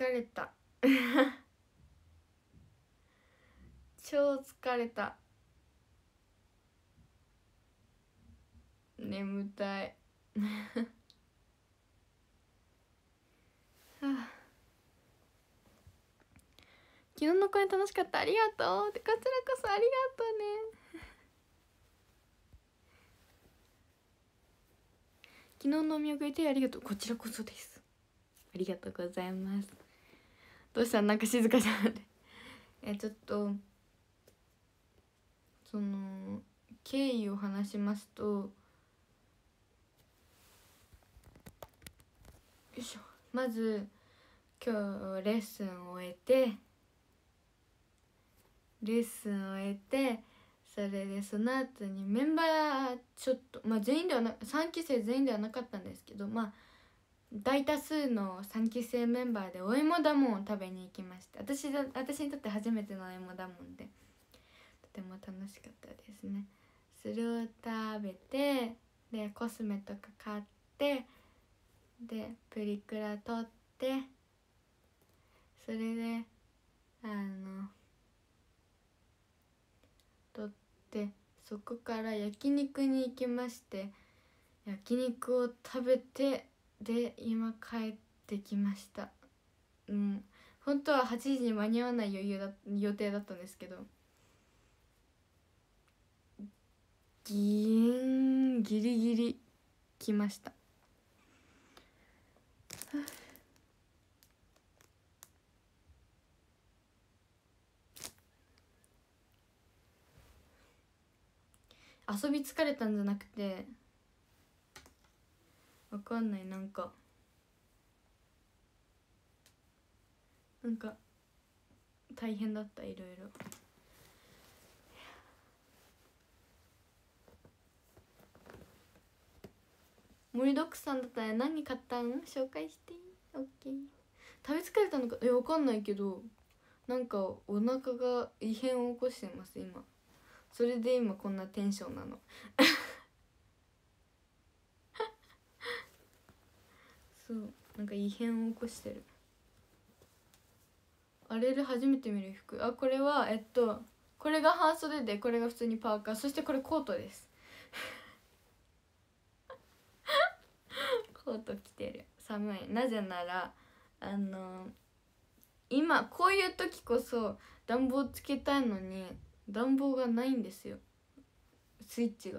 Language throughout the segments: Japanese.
疲れた 超疲れた眠たい はあ昨日の声楽しかったありがとうってこちらこそありがとうね 昨日のお見送りでありがとうこちらこそですありがとうございますどうしたなんか静かじゃん えちょっとその経緯を話しますとよいしょまず今日レッスンを終えてレッスンを終えてそれでその後にメンバーちょっとまあ全員ではな3期生全員ではなかったんですけどまあ大多数の3期生メンバーでお芋だもんを食べに行きました私私にとって初めてのお芋だもんでとても楽しかったですねそれを食べてでコスメとか買ってでプリクラ撮ってそれであの撮ってそこから焼肉に行きまして焼肉を食べてで今帰ってきましたうん本当は8時に間に合わない余裕だ予定だったんですけどギンギリギリ来ました遊び疲れたんじゃなくてわかんないなんかなんか大変だったいろいろ。森ドックさんだったら何買ったん紹介してオッケー食べ疲れたのかえわかんないけどなんかお腹が異変を起こしてます今それで今こんなテンションなのそうなんか異変を起こしてるあれで初めて見る服あこれはえっとこれが半袖でこれが普通にパーカーそしてこれコートですコート着てる寒いなぜならあの今こういう時こそ暖房つけたいのに暖房がないんですよスイッチが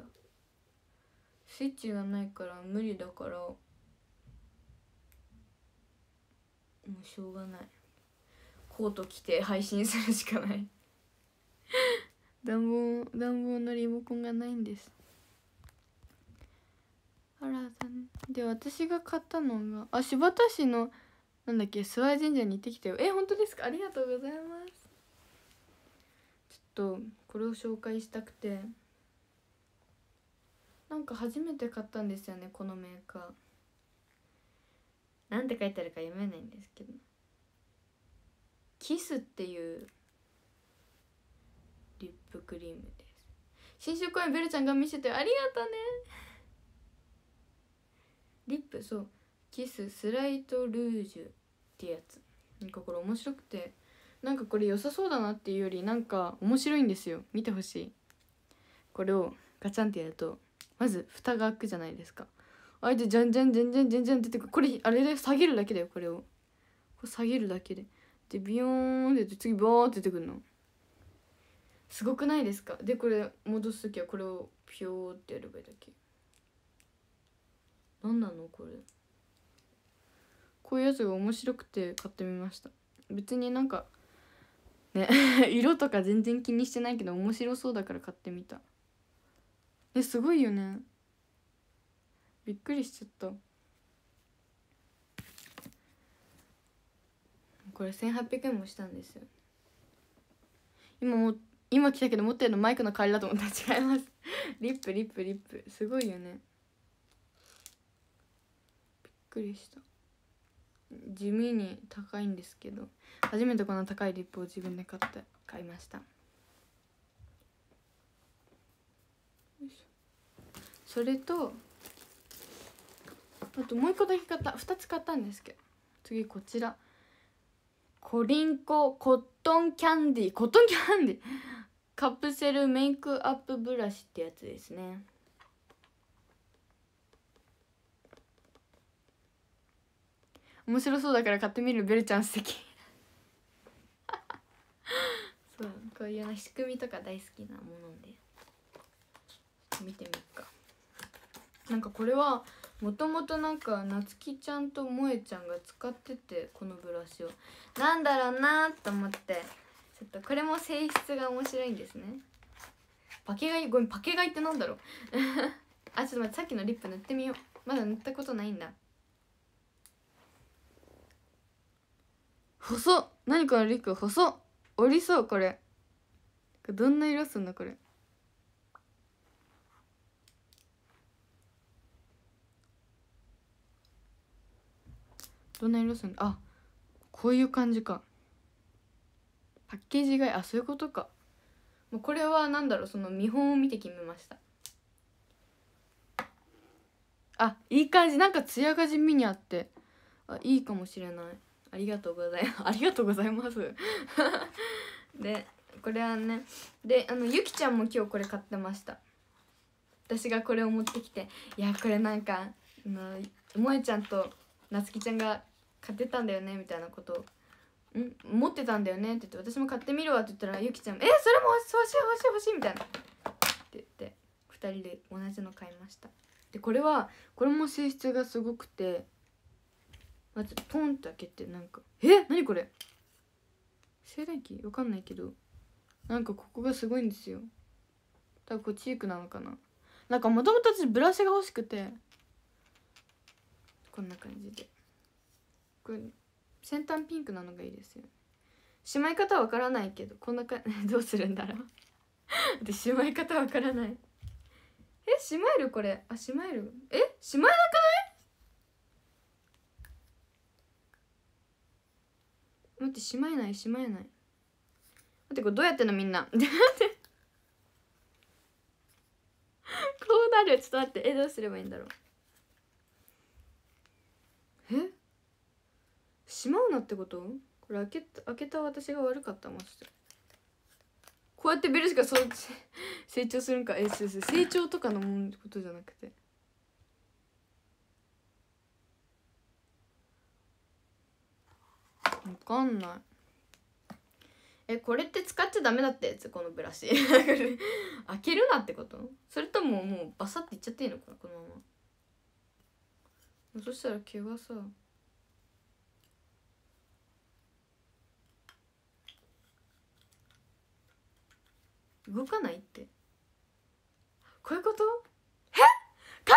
スイッチがないから無理だからもうしょうがないコート着て配信するしかない暖房暖房のリモコンがないんですあらで私が買ったのがあ柴田市のなんだっけ諏訪神社に行ってきたよえ本当ですかありがとうございますちょっとこれを紹介したくてなんか初めて買ったんですよねこのメーカーなんて書いてあるか読めないんですけど「キス」っていうリップクリームです新色公演ベルちゃんが見せてありがとうねリップそうキススライトルージュってやつなんかこれ面白くてなんかこれ良さそうだなっていうよりなんか面白いんですよ見てほしいこれをガチャンってやるとまず蓋が開くじゃないですかあえてじゃんじゃんじゃんじゃんじゃんじゃん出ててこれあれで下げるだけだよこれをこれ下げるだけででビヨーンって次ボーって出てくるのすごくないですかでこれ戻す時はこれをピヨーってやればいいだけ何なのこれこういうやつが面白くて買ってみました別になんかね 色とか全然気にしてないけど面白そうだから買ってみたえすごいよねびっくりしちゃったこれ1800円もしたんですよ今も今来たけど持ってるのマイクの代わりだと思った違います リップリップリップすごいよねびっくりした地味に高いんですけど初めてこんな高いリップを自分で買って買いましたそれとあともう一個だけ買った2つ買ったんですけど次こちらコリンココットンキャンディコットンキャンディカプセルメイクアップブラシってやつですね面白そうだから買ってみるベルちゃん素敵そうこういうの仕組みとか大好きなもので見てみっかなんかこれはもともとなんか夏つちゃんともえちゃんが使っててこのブラシをなんだろうなと思ってちょっとこれも性質が面白いんですねパケ買いごめんパケ買いってなんだろう あちょっと待ってさっきのリップ塗ってみようまだ塗ったことないんだ細っ何このリップ細っおりそうこれどんな色すんのこれどんな色するんだあこういう感じかパッケージがあそういうことかもうこれは何だろうその見本を見て決めましたあいい感じなんか艶が地味にあってあいいかもしれないありがとうございます ありがとうございます でこれはねであのゆきちゃんも今日これ買ってました私がこれを持ってきていやこれなんかの萌えちゃんとなつきちゃんが買ってたんだよねみたいなことん持ってたんだよねって言って私も買ってみるわって言ったらゆきちゃんえそれも欲しい欲しい欲しいみたいなって言って2人で同じの買いましたでこれはこれも性質がすごくてまずポンって開けてなんかえ何これ静電気わかんないけどなんかここがすごいんですよ多分これチークなのかななんかもともと私ブラシが欲しくてこんな感じで先端ピンクなのがいいですよしまい方わからないけどこんなかどうするんだろうで しまい方わからないえしまえるこれあしまえるえしまえなくない待ってしまえないしまえない待ってこれどうやってんのみんな こうなるちょっと待ってえどうすればいいんだろうえしまうなってことこれ開け開けた私が悪かったマジでこうやってベルシカそう 成長するんかえそうそう 成長とかのもんことじゃなくてわかんないえこれって使っちゃダメだってやつこのブラシ 開けるなってことそれとももうバサっていっちゃっていいのかなこのままそしたら毛がさ動かないってこういうことえか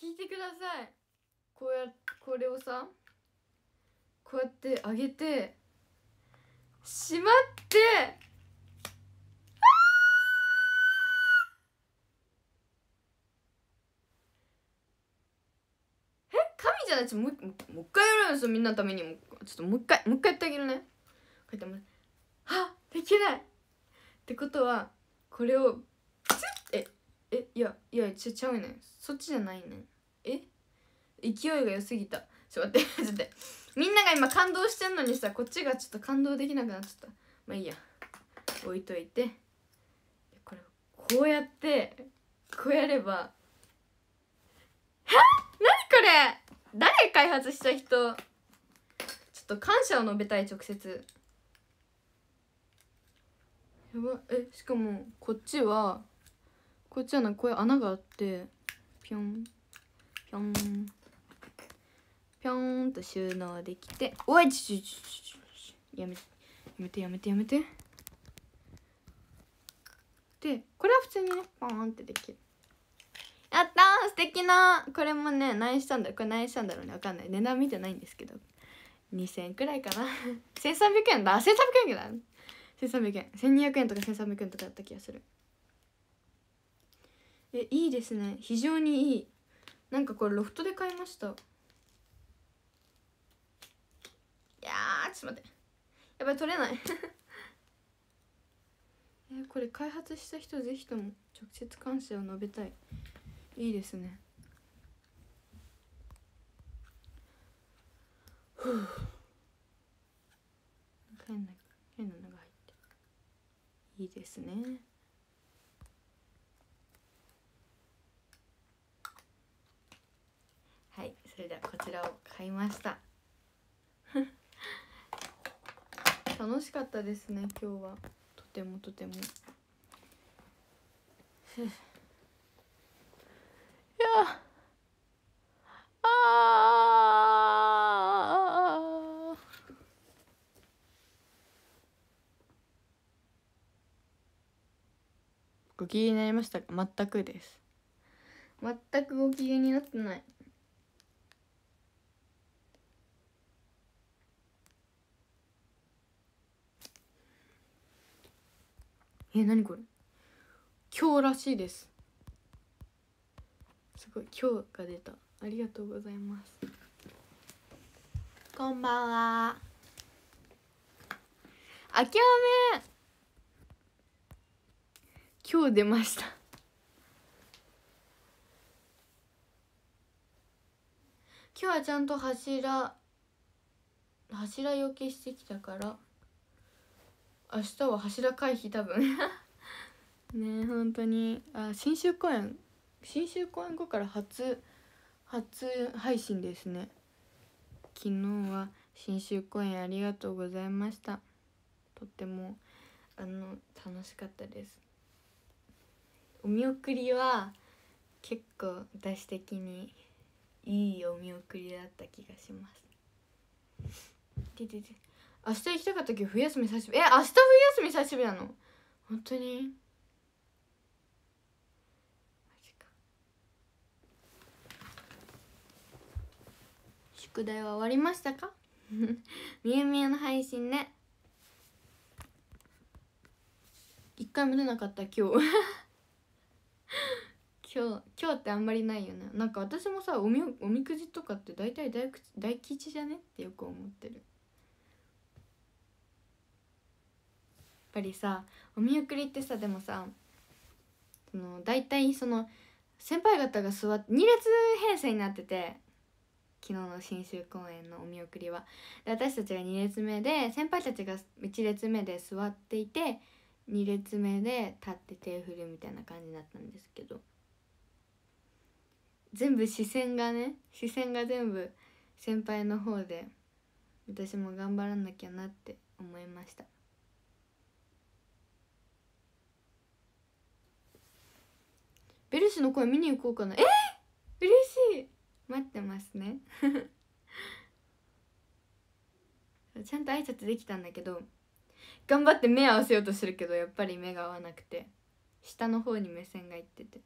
え聞いてくださいこうやこれをさこうやって上げてしまってえ神じゃないちょもうもう一回やるんですよみんなのためにもちょっともう一回もう一回やってあげるね書いてまあできないってことはこれをええいやいやちちゃうねんそっちじゃないねんえ勢いが良すぎたちょっと待ってちょっとみんなが今感動してんのにさこっちがちょっと感動できなくなっちゃったまあいいや置いといてこれこうやってこうやればえな何これ誰開発した人ちょっと感謝を述べたい直接やばえしかもこっちはこっちはなんかこういう穴があってピョンピョンピョンと収納できておいちちちちやめてやめてやめてやめてでこれは普通にねパーンってできるやったー素敵なこれもね何したんだろうこれ何したんだろうね分かんない値段見てないんですけど2000円くらいかな1300 円だ1300円だ1300円1200円とか1300円とかだった気がするえいいですね非常にいいなんかこれロフトで買いましたいやちょっと待ってやばい取れない えこれ開発した人ぜひとも直接感謝を述べたいいいですねふう帰んなきゃいいですねはいそれではこちらを買いました 楽しかったですね今日はとてもとても いやああご機嫌になりましたか全くです全くご機嫌になってないえ何これ今日らしいですすごい今日が出たありがとうございますこんばんはあきおめ今日出ました今日はちゃんと柱柱よけしてきたから明日は柱回避多分 ね本当にあ新州公演新州公演後から初初配信ですね昨日は新州公演ありがとうございましたとってもあの楽しかったですお見送りは結構私的にいいお見送りだった気がしますででで明日行きたかったけど冬休み久しぶりえ明日冬休み久しぶりなの本当に宿題は終わりましたかみえみえの配信ね一回も出なかった今日 今日今日ってあんまりないよねなんか私もさおみおみくじとかって大体大大吉じゃねってよく思ってるやっぱりさお見送りってさでもさその大体その先輩方が座って2列編成になってて昨日の新州公演のお見送りはで私たちが2列目で先輩たちが1列目で座っていて2列目で立って手振るみたいな感じだったんですけど全部視線がね視線が全部先輩の方で私も頑張らなきゃなって思いましたベルシの声見に行こうかなえー、嬉しい待ってますね ちゃんと挨拶できたんだけど頑張って目合わせようとするけどやっぱり目が合わなくて下の方に目線がいってて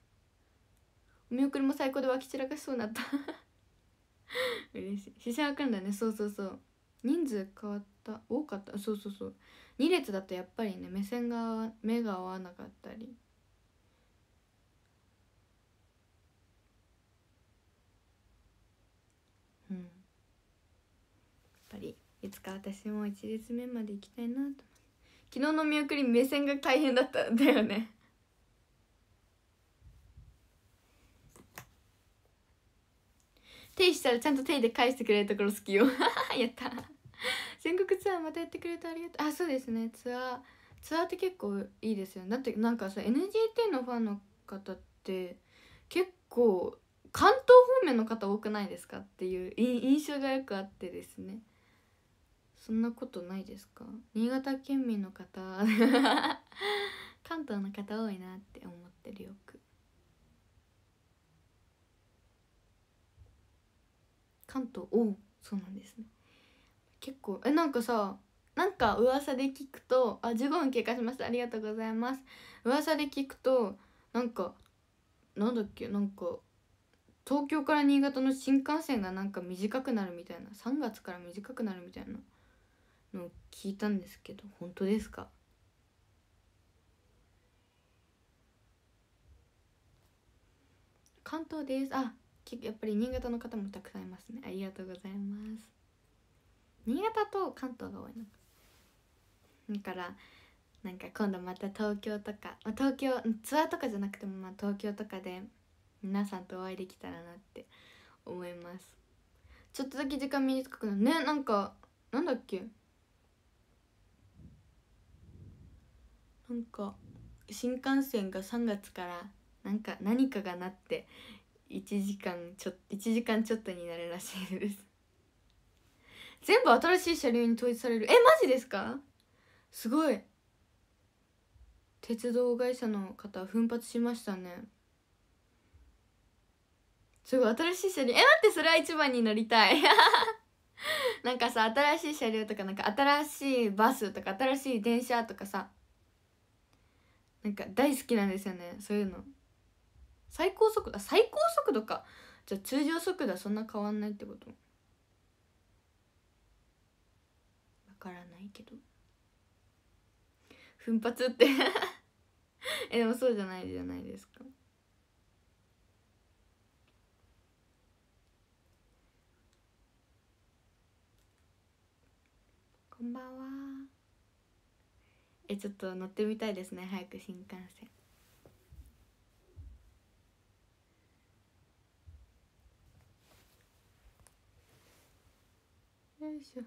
お見送りも最高で湧き散らかしそうになった 嬉しい視線開くんだねそうそうそう人数変わった多かったそうそうそう2列だとやっぱりね目線が目が合わなかったりうんやっぱりいつか私も1列目まで行きたいなと昨日の見送り目線が大変だったんだよね手したらちゃんと手で返してくれるところ好きよ やった全国ツアーまたやってくれてありがとうあそうですねツアーツアーって結構いいですよねだってなんかさ NGT のファンの方って結構関東方面の方多くないですかっていう印象がよくあってですねそんなことないですか新潟県民の方 関東の方多いなって思ってるよく関東おそうなんですね結構えなんかさなんか噂で聞くとあ15分経過しましたありがとうございます噂で聞くとなんかなんだっけなんか東京から新潟の新幹線がなんか短くなるみたいな3月から短くなるみたいなの聞いたんですけど本当ですか関東ですあやっぱり新潟の方もたくさんいますねありがとうございます新潟と関東が多いのだからなんか今度また東京とか、まあ、東京ツアーとかじゃなくてもまあ東京とかで皆さんとお会いできたらなって思いますちょっとだけ時間短くなるねなんかなんだっけなんか新幹線が3月からなんか何かがなって1時間ちょ1時間ちょっとになるらしいです全部新しい車両に統一されるえマジですかすごい鉄道会社の方奮発しましたねすごい新しい車両え待ってそれは一番に乗りたい なんかさ新しい車両とかなんか新しいバスとか新しい電車とかさなんか大好きなんですよねそういうの最高速度最高速度かじゃあ通常速度はそんな変わんないってことわからないけど奮発って えでもそうじゃないじゃないですかこんばんはえちょっと乗ってみたいですね早く新幹線よいしょ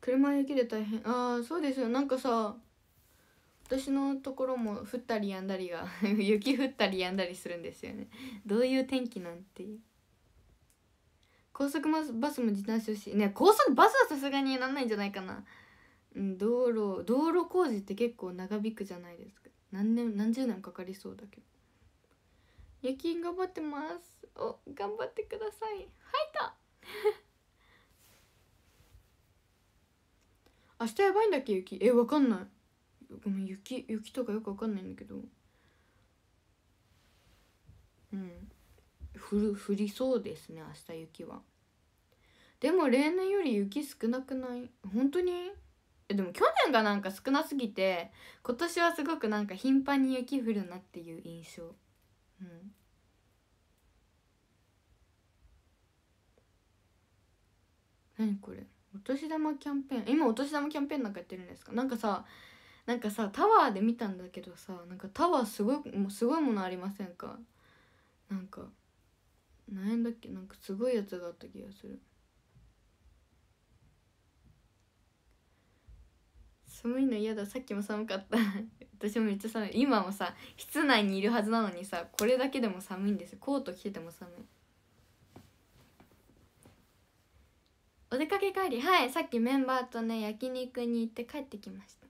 車雪で大変ああそうですよなんかさ私のところも降ったりやんだりが 雪降ったりやんだりするんですよねどういう天気なんていう高速バスも時短してほしいね高速バスはさすがになんないんじゃないかなうん道路道路工事って結構長引くじゃないですか何年何十年かかりそうだけど夜勤頑張ってますお頑張ってくださいはいた 明日やばいんだっけ雪えわかんないごめん雪雪とかよくわかんないんだけどうん降る降りそうですね明日雪は。でも例年より雪少なくない本当にでも去年がなんか少なすぎて今年はすごくなんか頻繁に雪降るなっていう印象うん何これお年玉キャンペーン今お年玉キャンペーンなんかやってるんですかなんかさなんかさタワーで見たんだけどさなんかタワーすごいもうすごいものありませんかなんか何んだっけなんかすごいやつがあった気がする寒いの嫌ださっきも寒かった 私もめっちゃ寒い今もさ室内にいるはずなのにさこれだけでも寒いんですコート着てても寒いお出かけ帰りはいさっきメンバーとね焼肉に行って帰ってきました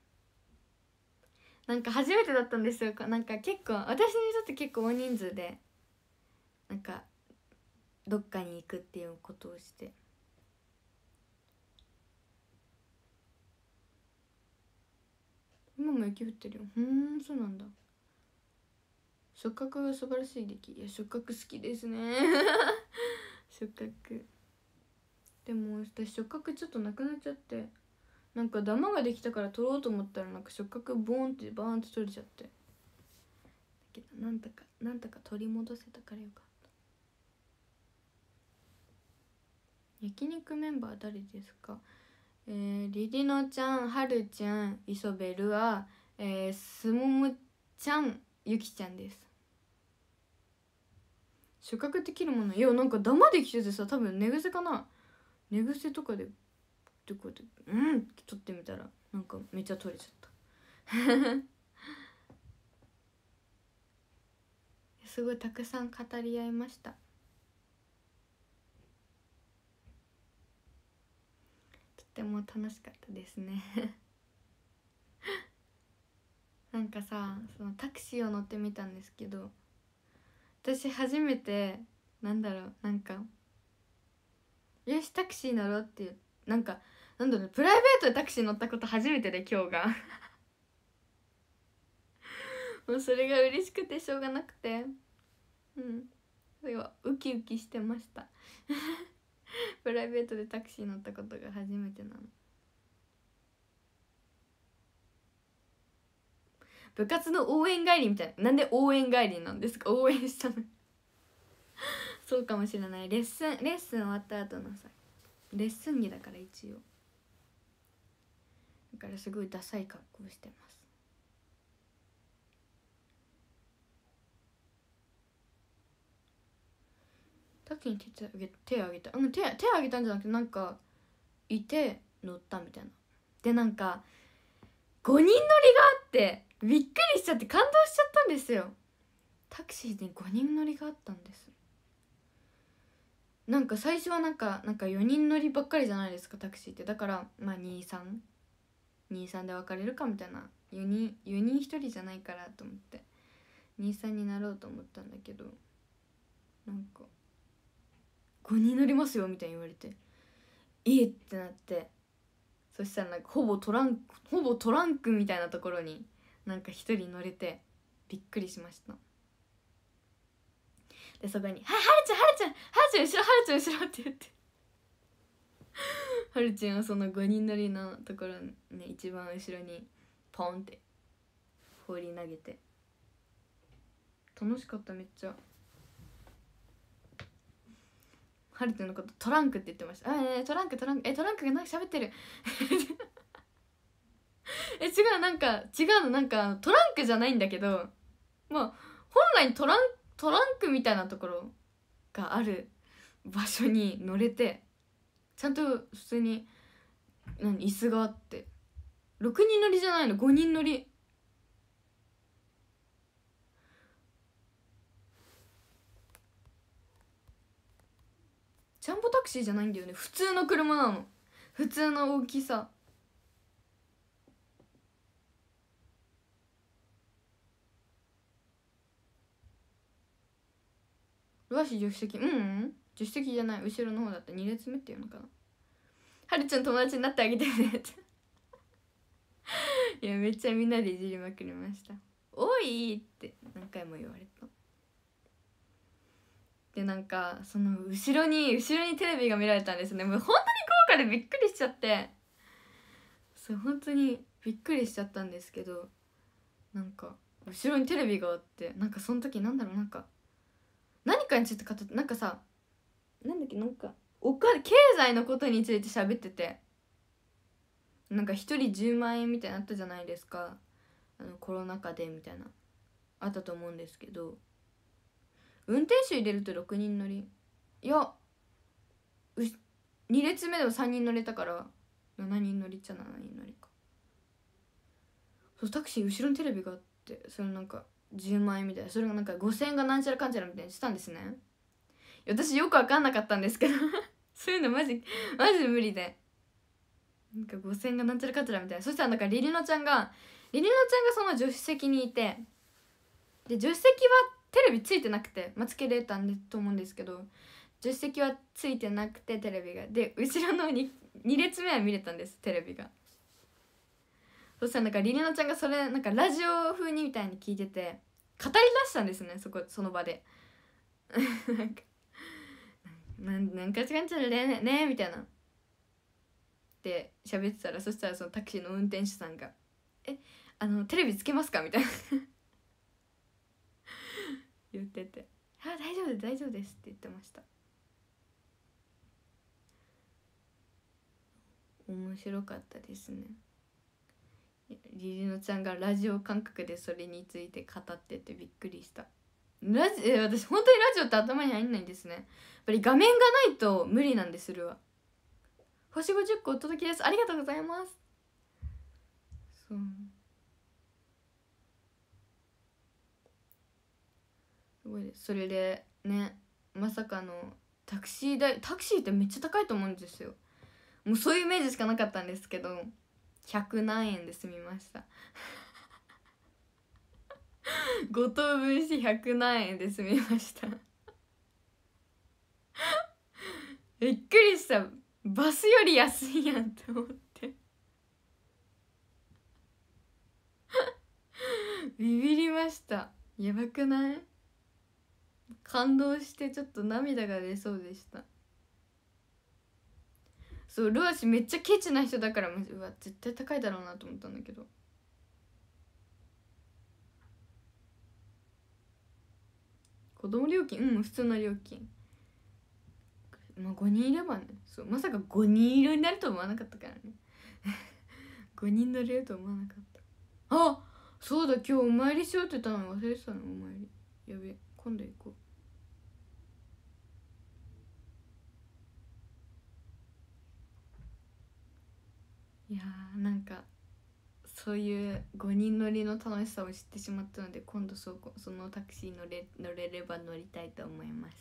なんか初めてだったんですよなんか結構私にとって結構大人数でなんかどっかに行くっていうことをして今も雪降ってるよふんそうなんだ触覚は素晴らしい出来いや触覚好きですね 触覚でも私触覚ちょっとなくなっちゃってなんかダマができたから取ろうと思ったらなんか触覚ボーンってバーンって取れちゃってだけどなんとかなんとか取り戻せたからよかった焼肉メンバー誰ですかえー、りりのちゃんはるちゃんソベるア、えー、すもムちゃんゆきちゃんです収穫できるものいやなんかダマできててさ多分寝癖かな寝癖とかでってこうやってうんって取ってみたらなんかめっちゃ取れちゃった すごいたくさん語り合いましたっても楽しかったですね なんかさそのタクシーを乗ってみたんですけど私初めてなんだろうなんか「よしタクシー乗ろう」っていうなんかなんだろうプライベートでタクシー乗ったこと初めてで今日が もうそれが嬉しくてしょうがなくてうんそれはウキウキしてました プライベートでタクシー乗ったことが初めてなの部活の応援帰りみたいななんで応援帰りなんですか応援したの そうかもしれないレッスンレッスン終わった後のさレッスン着だから一応だからすごいダサい格好してますタキに手あげ手あげた、うん、手手あげたんじゃなくてなんかいて乗ったみたいなでなんか5人乗りがあってびっくりしちゃって感動しちゃったんですよタクシーに5人乗りがあったんですなんか最初はなんかなんか4人乗りばっかりじゃないですかタクシーってだからまあ2323で別れるかみたいな4人4人1人じゃないからと思って23になろうと思ったんだけどなんか5人乗りますよみたいに言われていいってなってそしたらなんかほぼトランクほぼトランクみたいなところになんか一人乗れてびっくりしましたでそこに「ははるちゃんはるちゃんはるちゃん後ろはるちゃん後ろ」って言ってはる ちゃんはその5人乗りのところね一番後ろにポンって放り投げて楽しかっためっちゃ。ハルトのことトランクって言ってましたあえトランクトランクえトランクがなんか喋ってる え違うなんか違うのなんかトランクじゃないんだけどまあ本来トラントランクみたいなところがある場所に乗れてちゃんと普通に何椅子があって6人乗りじゃないの5人乗りジャンボタクシーじゃないんだよね普通の車なの普通の大きさうわし助手席うん、うん、助手席じゃない後ろの方だった2列目っていうのかなはるちゃん友達になってあげてね いやめっちゃみんなでいじりまくりました「おい!」って何回も言われたでなんかその後ろに後ろにテレビが見られたんですねもう本当に豪華でびっくりしちゃってそう本当にびっくりしちゃったんですけどなんか後ろにテレビがあってなんかその時なんだろうなんか何かについて語ってなんかさなんだっけなんかお金経済のことについて喋っててなんか1人10万円みたいなあったじゃないですかあのコロナ禍でみたいなあったと思うんですけど運転手入れると6人乗りいやう2列目でも3人乗れたから7人乗りっちゃ7人乗りかそうタクシー後ろにテレビがあってそれなんか10万円みたいなそれがなんか5000円がなんちゃらかんちゃらみたいにしたんですね私よく分かんなかったんですけど そういうのマジマジ無理でなんか5000円がなんちゃらかんちゃらみたいなそしたらなんかりりのちゃんがりりのちゃんがその助手席にいてで助手席はテレビついてなくてまつけれたんでと思うんですけど助手席はついてなくてテレビがで後ろの 2, 2列目は見れたんですテレビがそしたらなんかりりなちゃんがそれなんかラジオ風にみたいに聞いてて語り出したんですねそこその場で なんか「何んか違うんちゃうねね」みたいなって喋ってたらそしたらそのタクシーの運転手さんが「えあのテレビつけますか?」みたいな 言ってて「あ大丈夫です大丈夫です」って言ってました面白かったですねリリノちゃんがラジオ感覚でそれについて語っててびっくりしたラジえ私本当にラジオって頭に入んないんですねやっぱり画面がないと無理なんでするわ星50個お届けですありがとうございますそうごいですそれでねまさかのタクシー代タクシーってめっちゃ高いと思うんですよもうそういうイメージしかなかったんですけど100何円で済みました5 等分して100何円で済みましたびっくりしたバスより安いやんって思ってビビりましたやばくない感動してちょっと涙が出そうでしたそうルアシめっちゃケチな人だからうわ絶対高いだろうなと思ったんだけど子供料金うん普通の料金まあ5人いればねそうまさか5人いるになると思わなかったからね5 人乗れると思わなかったあそうだ今日お参りしようって言ったの忘れてたのお参りやべ今度行こういやーなんかそういう5人乗りの楽しさを知ってしまったので今度そこそのタクシー乗れ乗れれば乗りたいと思います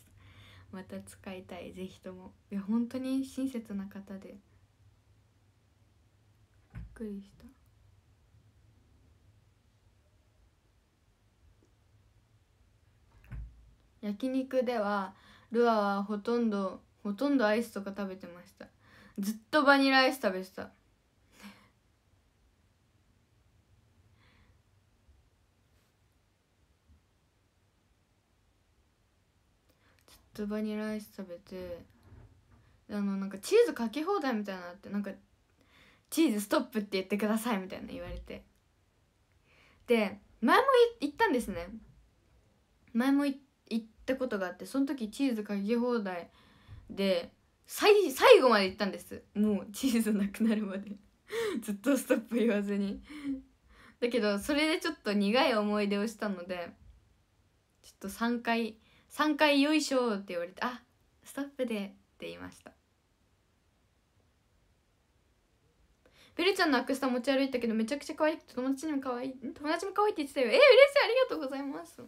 また使いたい是非ともいや本当に親切な方でびっくりした焼肉ではルアはほとんどほとんどアイスとか食べてましたずっとバニラアイス食べてたとバニラアイス食べてあのなんかチーズかけ放題みたいなのあってなんか「チーズストップ」って言ってくださいみたいな言われてで前も行ったんですね前も行ったことがあってその時チーズかけ放題で最最後まで行ったんですもうチーズなくなるまで ずっとストップ言わずにだけどそれでちょっと苦い思い出をしたのでちょっと3回3回「よいしょ」って言われて「あストップで」って言いましたベルちゃんのアクスタ持ち歩いたけどめちゃくちゃ可愛くて友達にも可愛い友達も可愛いって言ってたよえ嬉しいありがとうございます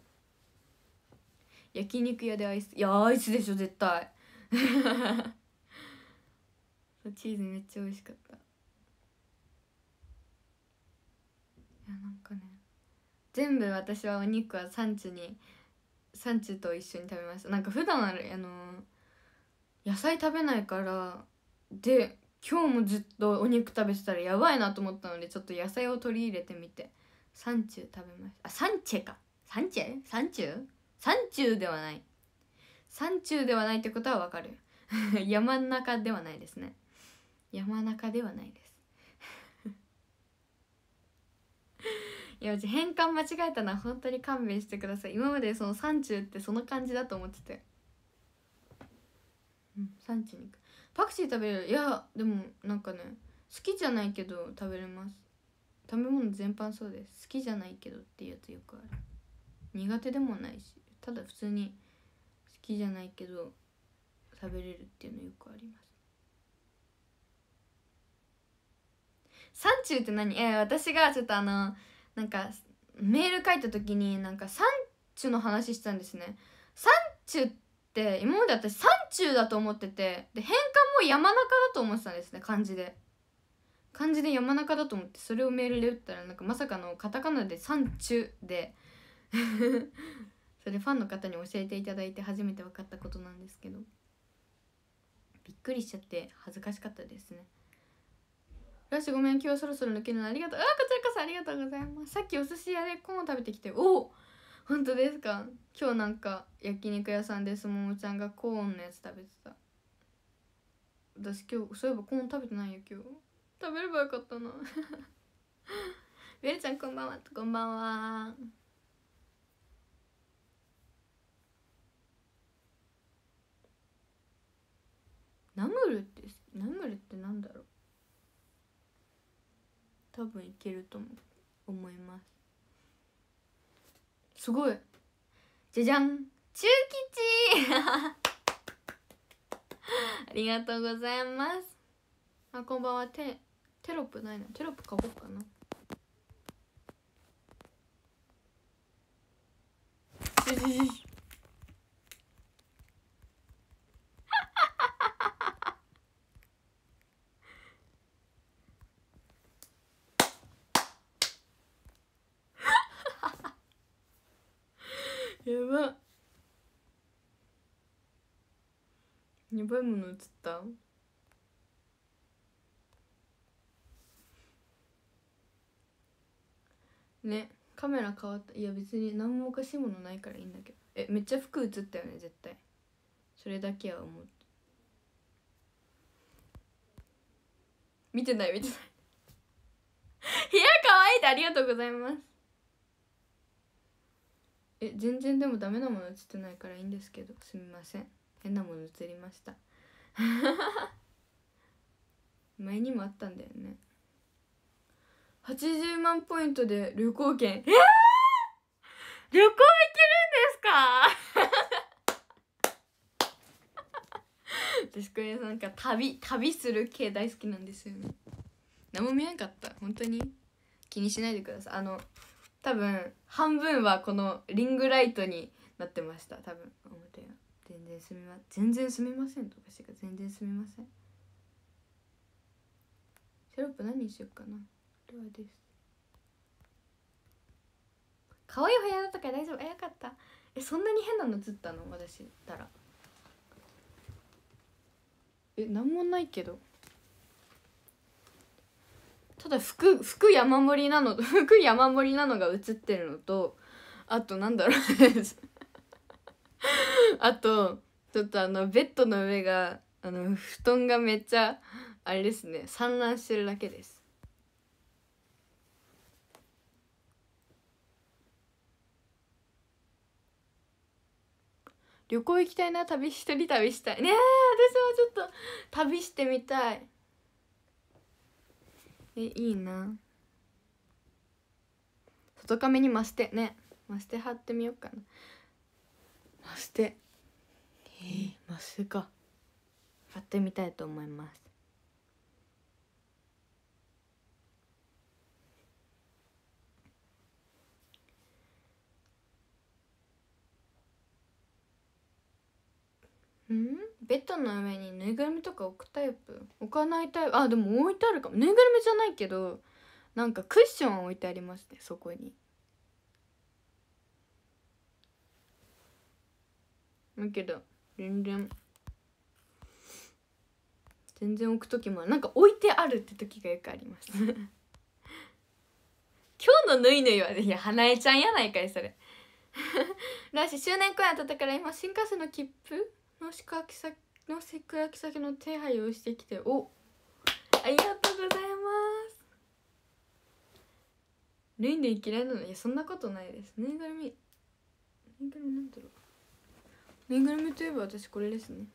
焼肉屋でアイスいやアイスでしょ絶対 チーズめっちゃ美味しかったいやなんかね全部私はお肉は産地にサンチュと一緒に食べましたなんか普段あれあの野菜食べないからで今日もずっとお肉食べてたらやばいなと思ったのでちょっと野菜を取り入れてみてサンチュ食べましたあサンチェかサンチェサンチュサンチュではないサンチュではないってことはわかる 山の中ではないですね山中ではないですいや変換間違えたのは本当に勘弁してください今までその山中ってその感じだと思っててうん山中に行くパクチー食べるいやでもなんかね好きじゃないけど食べれます食べ物全般そうです好きじゃないけどっていうやつよくある苦手でもないしただ普通に好きじゃないけど食べれるっていうのよくあります山中って何え私がちょっとあのなんかメール書いた時になんか山中の話してたんですね山中って今まで私山中だと思っててで変換も山中だと思ってたんですね漢字で漢字で山中だと思ってそれをメールで打ったらなんかまさかのカタカナで山中で それファンの方に教えていただいて初めて分かったことなんですけどびっくりしちゃって恥ずかしかったですねラッシュごめん今日そろそろ抜けるのありがとうあこちらこそありがとうございますさっきお寿司屋でコーン食べてきておお本当ですか今日なんか焼肉屋さんですももちゃんがコーンのやつ食べてた私今日そういえばコーン食べてないよ今日食べればよかったな ベルちゃんこんばんはこんばんはナムルってナムルってなんだろう多分いけると思いますすごいじゃじゃん中吉 ありがとうございますあこんばんはテテロップないのテロップ書こうかなやばいもの映ったねカメラ変わったいや別に何もおかしいものないからいいんだけどえめっちゃ服映ったよね絶対それだけは思う見てない見てない 部屋可愛いてありがとうございますえ全然でもダメなもの映ってないからいいんですけどすみません変なもの映りました前にもあったんだよね80万ポイントで旅行券えー、旅行行けるんですか 私これなんか旅旅する系大好きなんですよね何も見えなかった本当に気にしないでくださいあの多分半分はこのリングライトになってました多分表が。全然すみま全然すみませんとかしてか全然すみませんシャロップ何にしよっかなこれはです可愛いお部屋とか大丈夫えよかったえそんなに変なの映ったの私たらえなんもないけどただ服服山盛りなの 服山盛りなのが映ってるのとあとなんだろう あとちょっとあのベッドの上があの布団がめっちゃあれですね散乱してるだけです旅行行きたいな旅一人旅したいねえ私もちょっと旅してみたいえいいな外壁に増してね増して貼ってみようかなマステえー、マステか買ってみたいと思いますんベッドの上にぬいぐるみとか置くタイプ置かないタイプあでも置いてあるかもぬいぐるみじゃないけどなんかクッション置いてありますねそこにだけど全然全然置く時もなんか置いてあるって時がよくあります 今日のぬいぬいは、ね、いや花江ちゃんやないかいそれ来週 周年公演当たったから今新幹線の切符の宿泊先の宿泊先の手配をしてきておありがとうございますぬいぬい嫌いなのいやそんなことないですぬいぐるみぬいぐるみなんだろうぬいぐるみといえば私これですね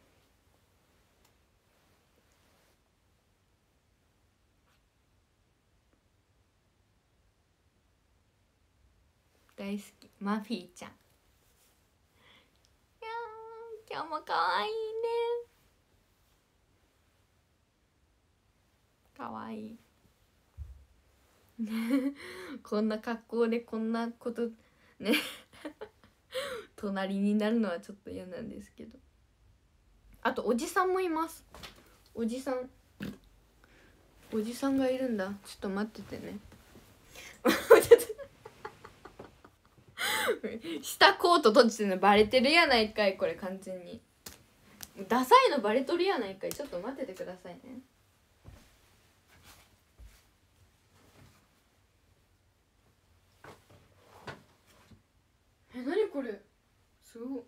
大好きマフィーちゃんいや今日も可愛いね可愛い こんな格好でこんなことね 隣になるのはちょっと嫌なんですけどあとおじさんもいますおじさんおじさんがいるんだちょっと待っててね 下コート閉じてるのバレてるやないかいこれ完全にダサいのバレとるやないかいちょっと待っててくださいねえにこれすごちょ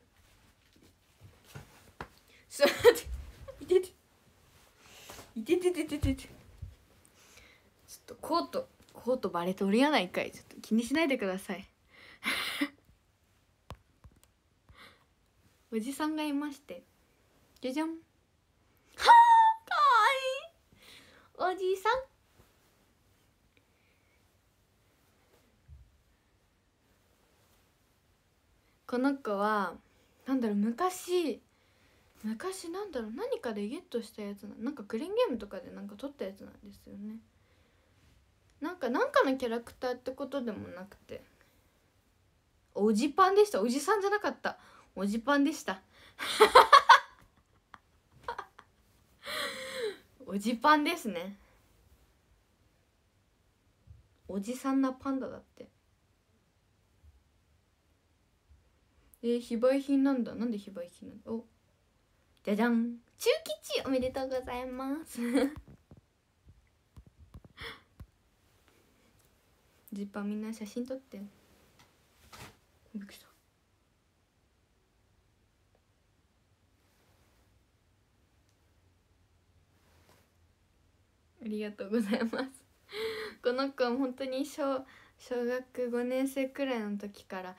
っと待っていてていてててててちょっとコートコートバレとおるやないかいちょっと気にしないでください おじさんがいましてじゃじゃんはあかわいいおじさんこの子はなんだろう昔昔なんだろう何かでゲットしたやつななんかクレーンゲームとかでなんか撮ったやつなんですよねなんかなんかのキャラクターってことでもなくておじパンでしたおじさんじゃなかったおじパンでした おじパンですねおじさんなパンダだってえー、非売品なんだなんで非売品なんだおじゃじゃん中吉おめでとうございます ジッパーみんな写真撮ってびっくりしたありがとうございます この子は本当に小小学5年生くらいの時から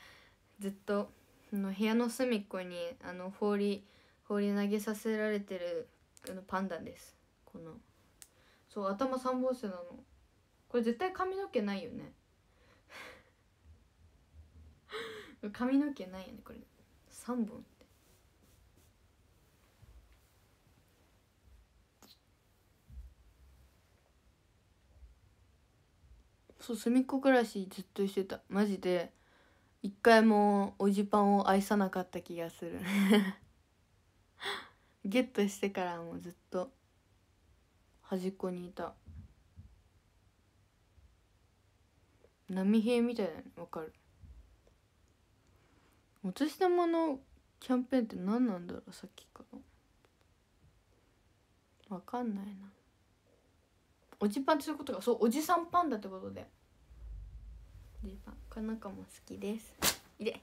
ずっとの部屋の隅っこにあの放り放り投げさせられてるあのパンダですこのそう頭三本線なのこれ絶対髪の毛ないよね 髪の毛ないよねこれ三本そう隅っこ暮らしずっとしてたマジで一回もおじパンを愛さなかった気がする ゲットしてからもずっと端っこにいた波平みたいだねわかるお年玉のキャンペーンって何なんだろうさっきからわかんないなおじパンってそういうことかそうおじさんパンダってことで。レバこの子も好きです入れ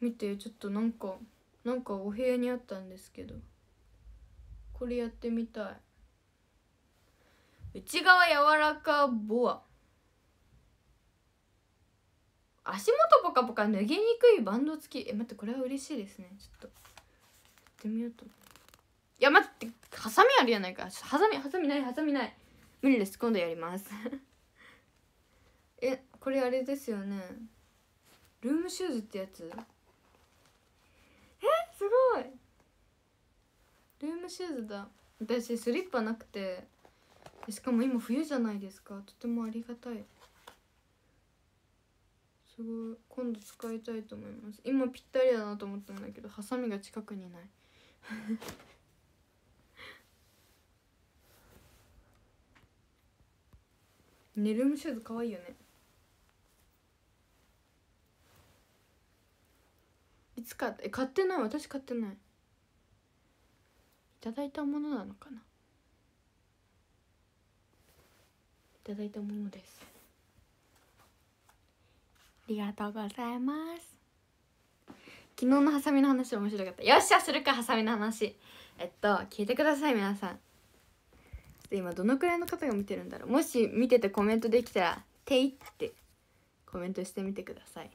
見てちょっとなんかなんかお部屋にあったんですけどこれやってみたい内側柔らかボア足元ポカポカ脱げにくいバンド付きえ待ってこれは嬉しいですねちょっとやってみようと思って。や待ってハサミあるやないかハサミハサミないハサミない無理です今度やります えこれあれですよねルームシューズってやつえすごいルームシューズだ私スリッパなくてしかも今冬じゃないですかとてもありがたいすごい今度使いたいと思います今ぴったりだなと思ったんだけどハサミが近くにないネルームシューズかわいいよねいつ買って買ってない私買ってないいただいたものなのかないただいたものですありがとうございます昨日のハサミの話面白かったよっしゃするかハサミの話えっと聞いてください皆さんと今どのくらいの方が見てるんだろうもし見ててコメントできたら「てい」ってコメントしてみてください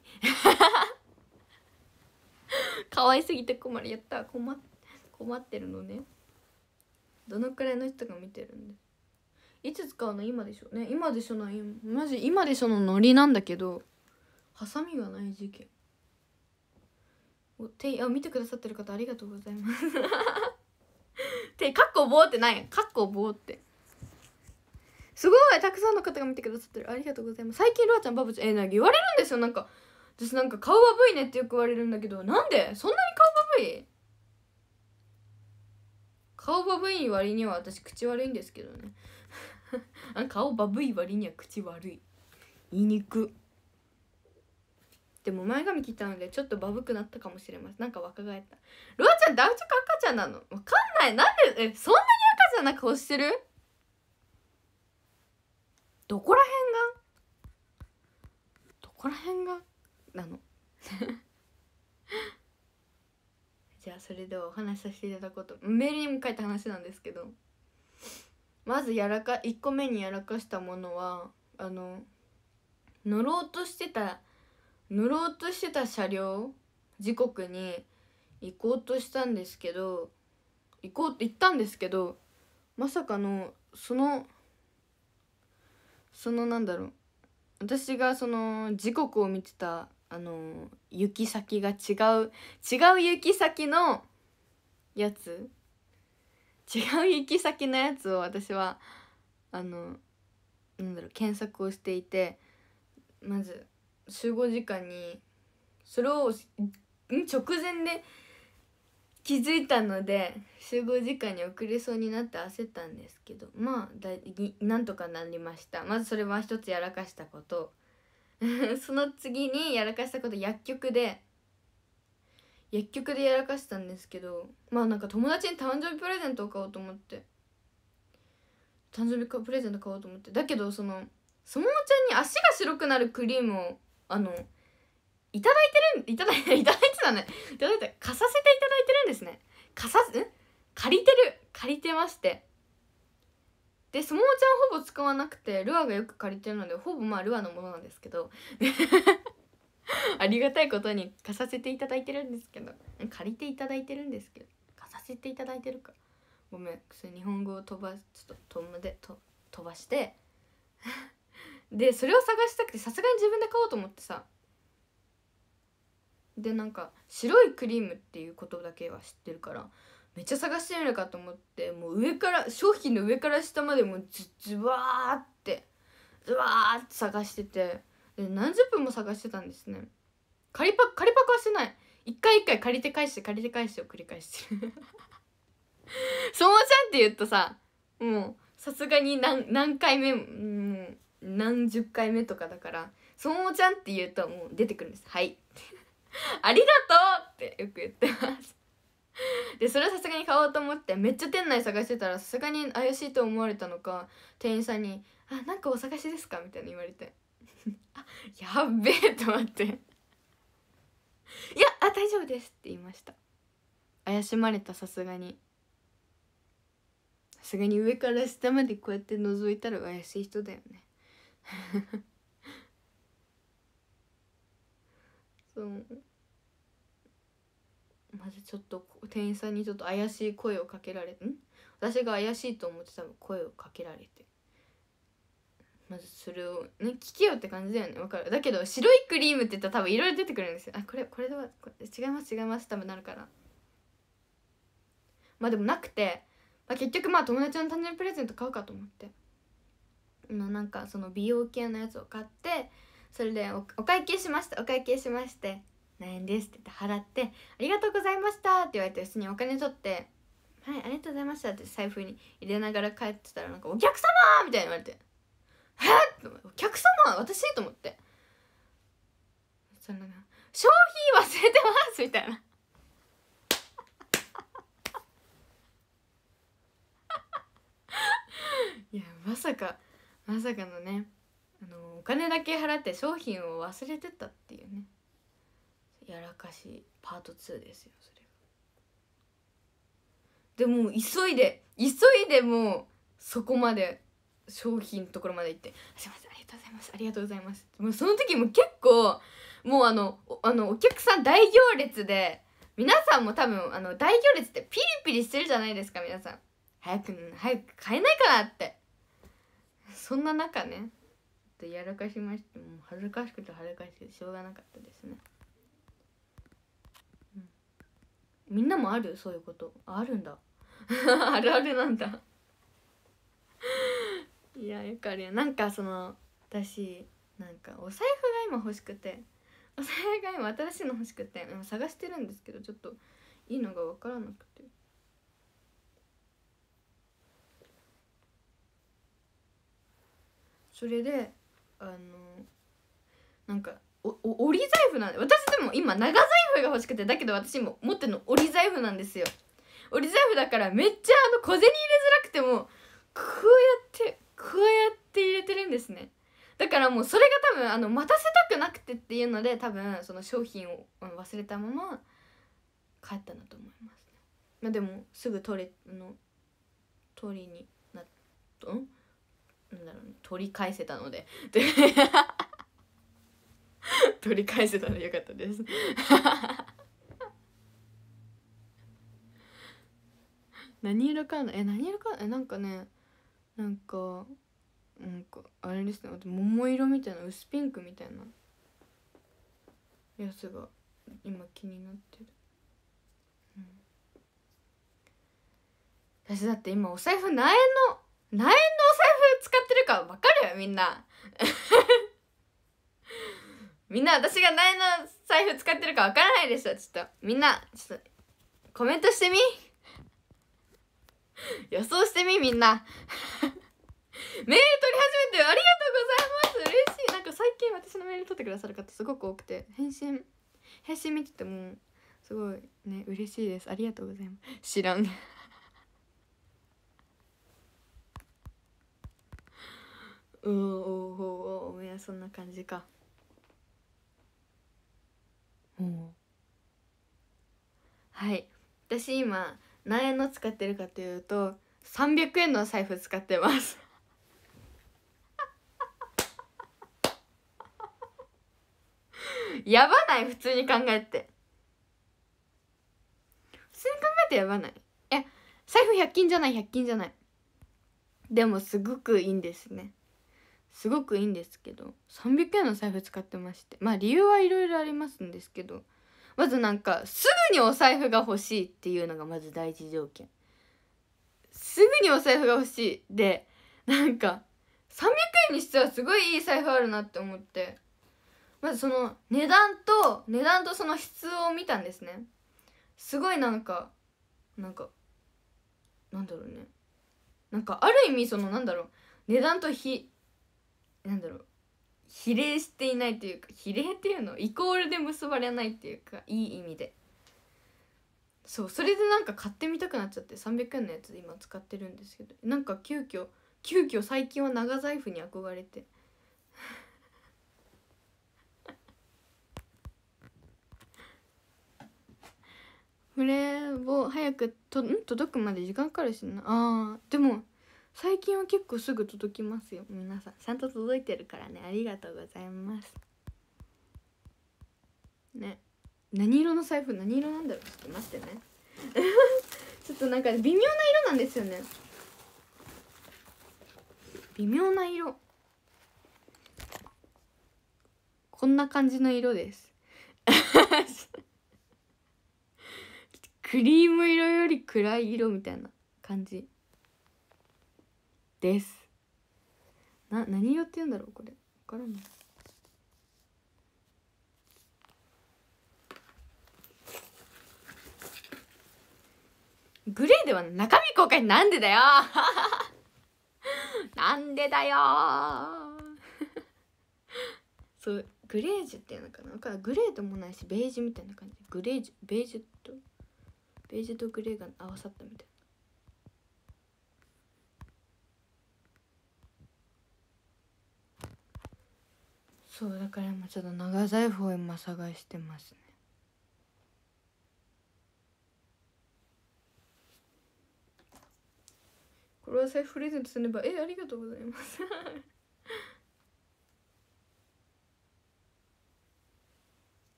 可愛すぎて困るやった困困ってるのねどのくらいの人が見てるんだいつ使うの今でしょね今でしょのマジ今でしょのノリなんだけどハサミがない事件おてあ見てくださってる方ありがとうございます てかっこぼうってないかっこぼうってすごいたくさんの方が見てくださってるありがとうございます最近ロアちゃんバブちゃんええ、なんか言われるんですよなんか私なんか顔バブいねってよく言われるんだけどなんでそんなに顔バブい顔バブい割には私口悪いんですけどね顔バブい割には口悪い言いにくでも前髪切ったのでちょっとバブくなったかもしれませんなんか若返ったロアちゃん大丈夫赤ちゃんなのわかんないなんでえそんなに赤ちゃんな顔してるどこら辺がどこら辺がなの じゃあそれではお話しさせていただこうとメールにも書いた話なんですけどまずやらか1個目にやらかしたものはあの乗ろうとしてた乗ろうとしてた車両時刻に行こうとしたんですけど行こうって言ったんですけどまさかのそのそのなんだろう私がその時刻を見てたあの行き先が違う違う行き先のやつ違う行き先のやつを私はあのなんだろう検索をしていてまず集合時間にそれを直前で気づいたので集合時間に遅れそうになって焦ったんですけどまあだなんとかなりましたまずそれは一つやらかしたこと その次にやらかしたこと薬局で薬局でやらかしたんですけどまあなんか友達に誕生日プレゼントを買おうと思って誕生日プレゼント買おうと思ってだけどそのそももちゃんに足が白くなるクリームをあのいただいてるいただいていただいてたねいただいて貸させていただいてるんですね貸さん借りてる借りてましてで相撲ちゃんほぼ使わなくてルアーがよく借りてるのでほぼまあルアーのものなんですけど ありがたいことに貸させていただいてるんですけど借りていただいてるんですけど貸させていただいてるかごめんそれ日本語を飛ばちょっと飛んでと飛ばして でそれを探したくてさすがに自分で買おうと思ってさでなんか白いクリームっていうことだけは知ってるからめっちゃ探してみるかと思ってもう上から商品の上から下までもうズワーってズワーって探しててで何十分も探してたんですね仮パ仮パクはしてない一回一回借りて返して借りて返してを繰り返してるそうちゃんって言うとさもうさすがに何何回目もう何十回目とかだからそうちゃんって言うともう出てくるんですはい ありがとうってよく言ってますでそれはさすがに買おうと思ってめっちゃ店内探してたらさすがに怪しいと思われたのか店員さんに「あなんかお探しですか?」みたいな言われて あやっべえと思っていやあ大丈夫ですって言いました怪しまれたさすがにさすがに上から下までこうやって覗いたら怪しい人だよね分まずちょっと店員さんにちょっと怪しい声をかけられてん私が怪しいと思って多分声をかけられてまずそれをね聞けよって感じだよねわかるだけど白いクリームって言ったら多分いろいろ出てくるんですよあこれこれではこれ違います違います多分なるからまあでもなくて、まあ、結局まあ友達の誕生日プレゼント買うかと思ってなんかその美容系のやつを買ってそれでお会計しましたお会計しまして何円ですって言って払って「ありがとうございました」って言われて普通にお金取って「はいありがとうございました」って財布に入れながら帰ってたらなんか「お客様!」みたいに言われて「えっ!」お客様私?」と思ってその商品忘れてます」みたいな。いやまさかまさかのねのお金だけ払って商品を忘れてたっていうねやらかしパート2ですよそれでも急いで急いでもうそこまで商品のところまで行って「すいませんありがとうございますありがとうございます」もうその時も結構もうあのあのお客さん大行列で皆さんも多分あの大行列ってピリピリしてるじゃないですか皆さん早く早く買えないかなってそんな中ねとやらかしましてもう恥ずかしくて恥ずかしくてしょうがなかったですね、うん、みんなもあるそういうことあるんだ あるあるなんだ いやよくあるよなんかその私なんかお財布が今欲しくてお財布が今新しいの欲しくて探してるんですけどちょっといいのが分からなくてそれであのなんか折り財布なんで私でも今長財布が欲しくてだけど私も持ってるの折り財布なんですよ折り財布だからめっちゃあの小銭入れづらくてもこうやってこうやって入れてるんですねだからもうそれが多分あの待たせたくなくてっていうので多分その商品を忘れたまま帰ったんだと思います、ね、まあ、でもすぐ取れあの取りになっとんなんだろう、ね、取り返せたので 取り返せたのでよかったです 何色かのえ何色かえなんかねなんかなんかあれですね桃色みたいな薄ピンクみたいなやつが今気になってる、うん、私だって今お財布何円の何円のお財布使ってるか分かるよみんなみんな私が何円の財布使ってるか分 からないでしょちょっとみんなちょっとコメントしてみ 予想してみみんな メール取り始めてありがとうございます嬉しいなんか最近私のメール取ってくださる方すごく多くて返信返信見ててもすごいね嬉しいですありがとうございます知らんうおおおおいやそんな感じかうんはい私今何円の使ってるかというと300円の財布使ってますやばない普通に考えて普通に考えてやばないいや財布100均じゃない100均じゃないでもすごくいいんですねすごくいいんですけど300円の財布使ってましてまあ理由はいろいろありますんですけどまずなんかすぐにお財布が欲しいっていうのがまず第一条件すぐにお財布が欲しいでなんか300円にしてはすごいいい財布あるなって思ってまずその値段と値段とその質を見たんですねすごいなんかなんかなんだろうねなんかある意味そのなんだろう値段と比なんだろう比例していないというか比例っていうのイコールで結ばれないっていうかいい意味でそうそれでなんか買ってみたくなっちゃって300円のやつで今使ってるんですけどなんか急遽急遽最近は長財布に憧れて これを早くとん届くまで時間かかるしなあーでも最近は結構すぐ届きますよ皆さんちゃんと届いてるからねありがとうございますね何色の財布何色なんだろうちょっと待ってね ちょっとなんか微妙な色なんですよね微妙な色こんな感じの色です クリーム色より暗い色みたいな感じですな何用って言うんだろうこれ分からないグレーでは中身公開なんでだよ なんでだよ そうグレージュっていうのかなかグレーでもないしベージュみたいな感じグレージュベージュとベージュとグレーが合わさったみたいそうだから今ちょっと長財布を今探してますねこれは財布プレゼントすればえありがとうございます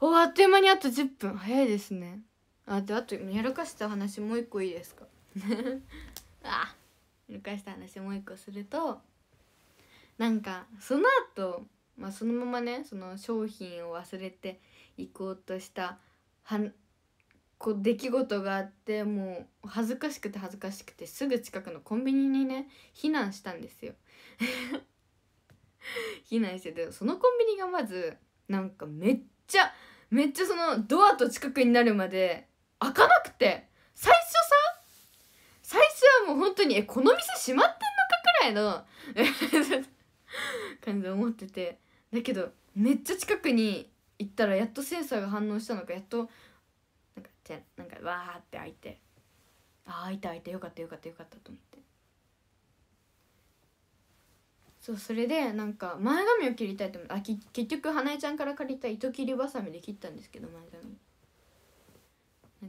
おあっという間にあと10分早いですねあであとやらかした話もう一個いいですか あやらかした話もう一個するとなんかその後、まあそのままねその商品を忘れていこうとしたはこう出来事があってもう恥ずかしくて恥ずかしくてすぐ近くのコンビニにね避難したんですよ 避難しててそのコンビニがまずなんかめっちゃめっちゃそのドアと近くになるまで開かなくて最初さ最初はもう本当にえこの店閉まってんのかくらいの 感じで思っててだけどめっちゃ近くに行ったらやっとセンサーが反応したのかやっとなんかじゃなんかわーって開いてああ開いた開いたよかったよかったよかったと思ってそうそれでなんか前髪を切りたいと思ってあき結局花江ちゃんから借りた糸切りばさみで切ったんですけど前髪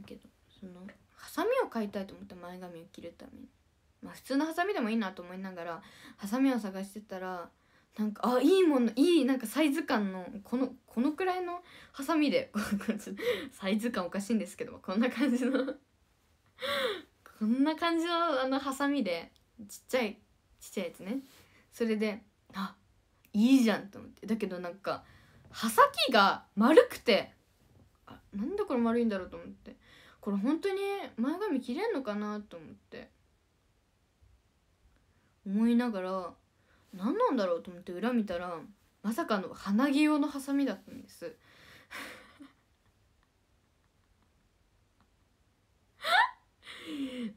だけどそのハサミを買いたいと思って前髪を切るために。まあ普通のハサミでもいいなと思いながらハサミを探してたらなんかあいいものいいなんかサイズ感のこのこのくらいのハサミで サイズ感おかしいんですけどこんな感じのこんな感じのあのハサミでちっちゃいちっちゃいやつねそれであいいじゃんと思ってだけどなんか刃先が丸くてあなんでこれ丸いんだろうと思ってこれ本当に前髪切れんのかなと思って思いながら何なんだろうと思って裏見たらまさかの鼻毛用のハサミだったんです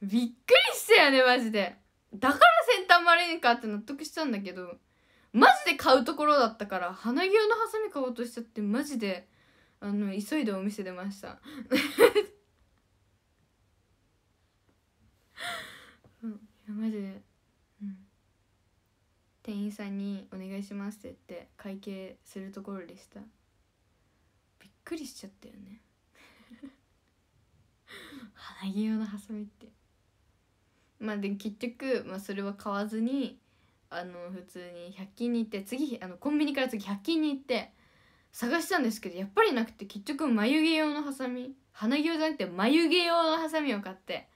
びっくりしたよねマジでだから先端マリンかって納得したんだけどマジで買うところだったから鼻毛用のハサミ買おうとしちゃってマジであの急いでお店出ました うん、いやマジで店員さんに「お願いします」って言って会計するところでしたびっくりしちゃったよね 鼻毛用のハサミってまあで結局、まあ、それは買わずにあの普通に100均に行って次あのコンビニから次100均に行って探したんですけどやっぱりなくて結局眉毛用のハサミ鼻毛用じゃなくて眉毛用のハサミを買って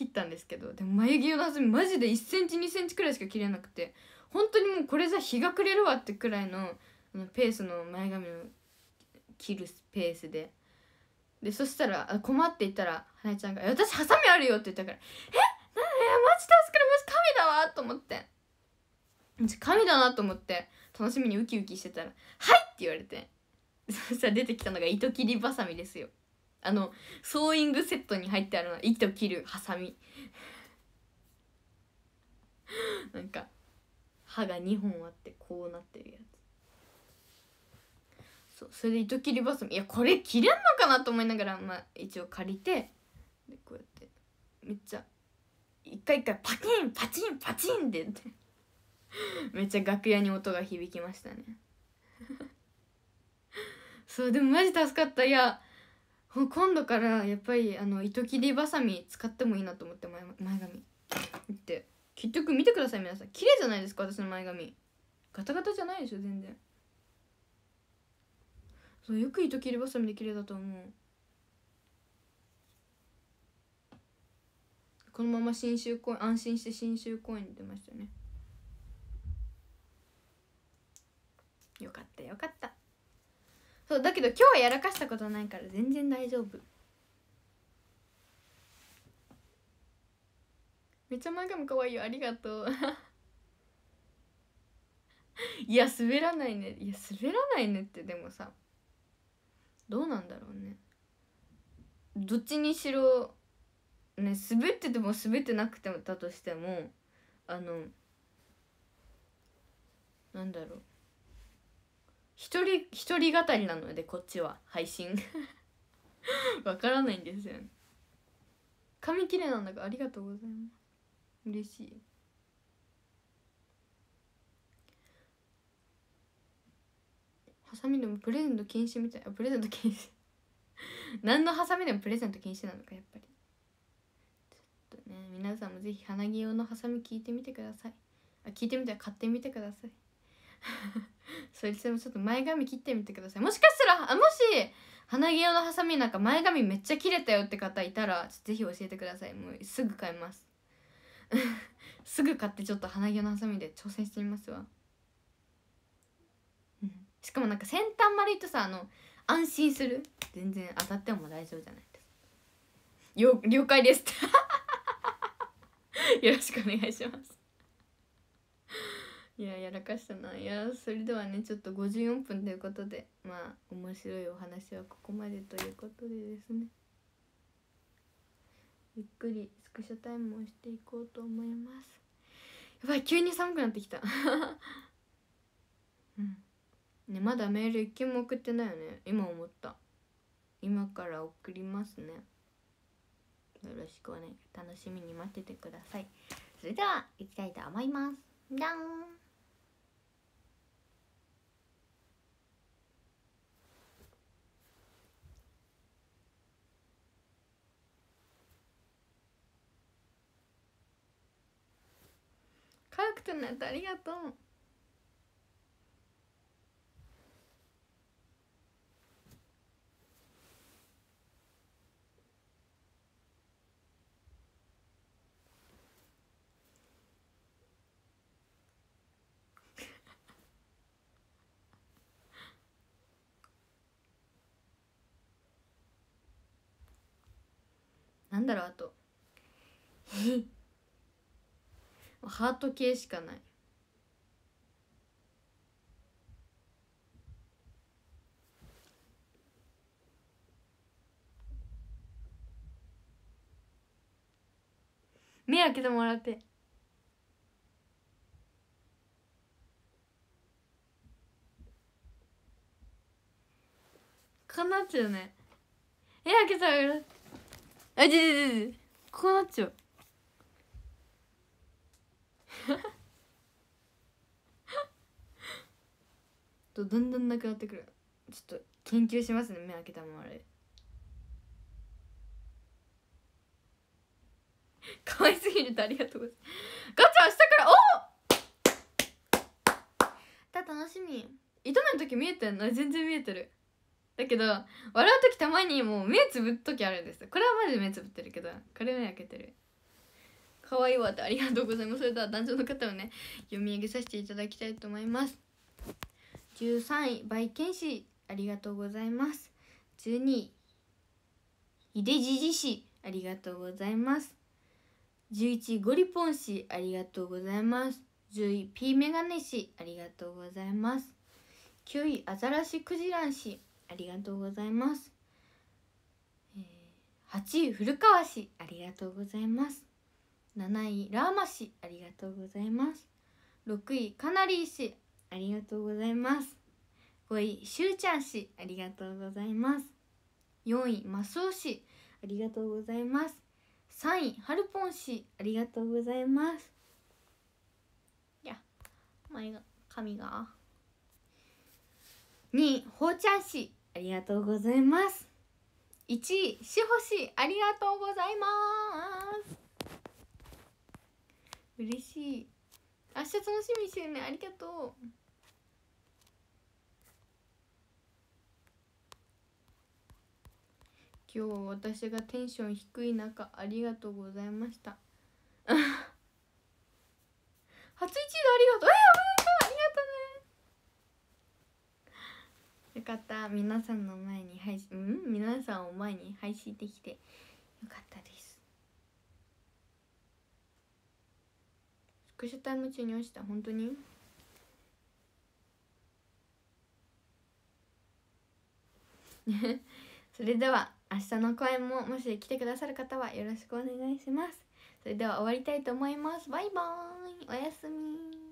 切ったんですけどでも眉毛用の厚みマジで1センチ2センチくらいしか切れなくて本当にもうこれじゃ日が暮れるわってくらいのペースの前髪を切るペースででそしたら「困っていたら花江ちゃんが「私ハサミあるよ」って言ったから「えなんマジ助かるマジ神だわ」と思って「神だな」と思って楽しみにウキウキしてたら「はい!」って言われてそしたら出てきたのが糸切りばさみですよあのソーイングセットに入ってあるの糸切るハサミ なんか歯が2本あってこうなってるやつそうそれで糸切りバサミいやこれ切れんのかなと思いながらまあ一応借りてでこうやってめっちゃ一回一回パキンパチンパチンってってめっちゃ楽屋に音が響きましたね そうでもマジ助かったいや今度からやっぱりあの糸切りばさみ使ってもいいなと思って前前髪って結局見てください皆さん綺麗じゃないですか私の前髪ガタガタじゃないでしょ全然そうよく糸切りばさみで綺麗だと思うこのまま新州公安心して新州公園に出ましたねよかったよかったそうだけど今日はやらかしたことないから全然大丈夫めっちゃ前髪かわいいよありがとう いや滑らないねいや滑らないねってでもさどうなんだろうねどっちにしろね滑ってても滑ってなくてもだとしてもあのなんだろう一人一人語りなのでこっちは配信 わからないんですよね髪綺麗なんだからありがとうございます嬉しいハサミでもプレゼント禁止みたいあプレゼント禁止 何のハサミでもプレゼント禁止なのかやっぱりちょっとね皆さんもぜひ鼻毛用のハサミ聞いてみてくださいあ聞いてみたら買ってみてくださいそいつもちょっと前髪切ってみてくださいもしかしたらあもし鼻毛用のハサミなんか前髪めっちゃ切れたよって方いたらぜひ教えてくださいもうすぐ買います すぐ買ってちょっと鼻毛のハサミで挑戦してみますわ、うん、しかもなんか先端丸いとさあの安心する全然当たっても大丈夫じゃないよ了解です よろしくお願いしますいややらかしたないやそれではねちょっと54分ということでまあ面白いお話はここまでということでですねゆっくりスクショタイムをしていこうと思いますやばい急に寒くなってきた うんねまだメール一件も送ってないよね今思った今から送りますねよろしくお願い楽しみに待っててくださいそれでは行きたいと思いますじゃんかくてってありがとう なんだろうあと ハート系しかない目開けてもらってこうなっちゃうね目開けたらあちちちこうなっちゃうと どんどんなくなってくるちょっと研究しますね目開けたままあれ可愛 すぎるとありがとうございますガチャ明日からおだ楽しみ糸の時見えてんの全然見えてるだけど笑う時たまにもう目つぶっ時あるんですこれはマジで目つぶってるけどこれ目開けてる可愛いわってありがとうございますそれでは男女の方をね読み上げさせていただきたいと思います13位バイケン氏ありがとうございます12位井出じじ氏ありがとうございます11位ゴリポン氏ありがとうございます10位ピーメガネ氏ありがとうございます9位アザラシクジラン氏ありがとうございます8位古川氏ありがとうございます7位ラーマ氏ありがとうございます6位カナリー市ありがとうございます5位シュうチャん氏ありがとうございます4位マスオ氏ありがとうございます3位ハルポン氏ありがとうございますいや前が髪が2位ほうちゃん氏ありがとうございます1位しほしありがとうございます嬉しい明日楽しみにしてるねありがとう今日私がテンション低い中ありがとうございました 初一度ありがとうえおめでとうありがとうねよかった皆さんの前に配信うん皆さんを前に配信できてよかったですスクショタイム中に落ちた本当にね それでは明日の公演ももし来てくださる方はよろしくお願いしますそれでは終わりたいと思いますバイバーイおやすみ